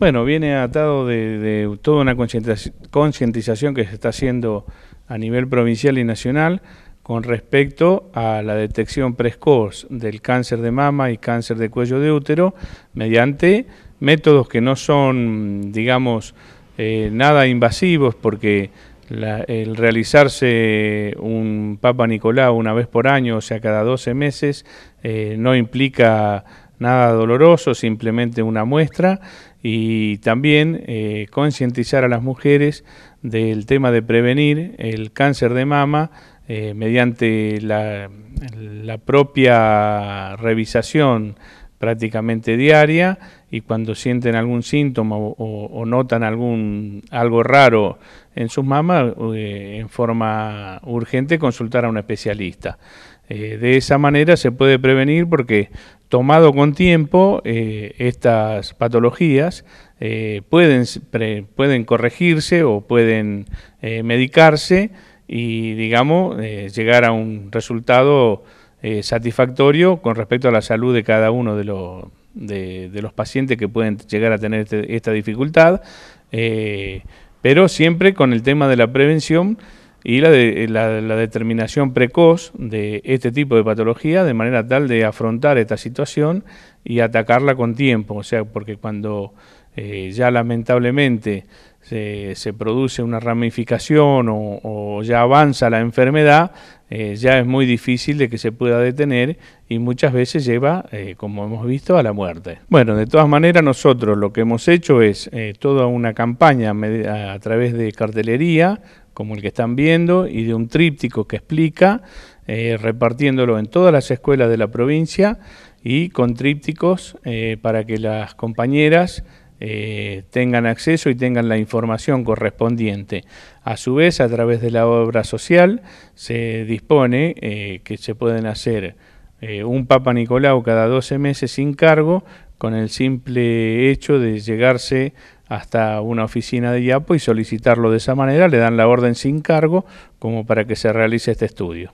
Bueno, viene atado de, toda una concientización que se está haciendo a nivel provincial y nacional con respecto a la detección precoz del cáncer de mama y cáncer de cuello de útero mediante métodos que no son, digamos, eh, nada invasivos porque el realizarse un Papa Nicolau una vez por año, o sea, cada 12 meses, eh, no implica nada doloroso, simplemente una muestra y también eh, concientizar a las mujeres del tema de prevenir el cáncer de mama eh, mediante la, propia revisación prácticamente diaria y cuando sienten algún síntoma o, notan algún algo raro en sus mamas, eh, en forma urgente consultar a un especialista. de esa manera se puede prevenir porque tomado con tiempo, eh, estas patologías eh, pueden, corregirse o pueden eh, medicarse y, digamos, llegar a un resultado satisfactorio con respecto a la salud de cada uno de, los, pacientes que pueden llegar a tener este, esta dificultad, pero siempre con el tema de la prevención y eh, la, la, determinación precoz de este tipo de patología de manera tal de afrontar esta situación y atacarla con tiempo, o sea, porque cuando eh, ya lamentablemente se, produce una ramificación o, ya avanza la enfermedad, eh, ya es muy difícil de que se pueda detener y muchas veces lleva, como hemos visto, a la muerte. Bueno, de todas maneras nosotros lo que hemos hecho es toda una campaña a través de cartelería, como el que están viendo, y de un tríptico que explica, eh, repartiéndolo en todas las escuelas de la provincia y con trípticos eh, para que las compañeras eh, tengan acceso y tengan la información correspondiente. A su vez, a través de la obra social, se dispone que se pueden hacer un Papa Nicolau cada 12 meses sin cargo, con el simple hecho de llegarse hasta una oficina de IAPO y solicitarlo de esa manera, le dan la orden sin cargo como para que se realice este estudio.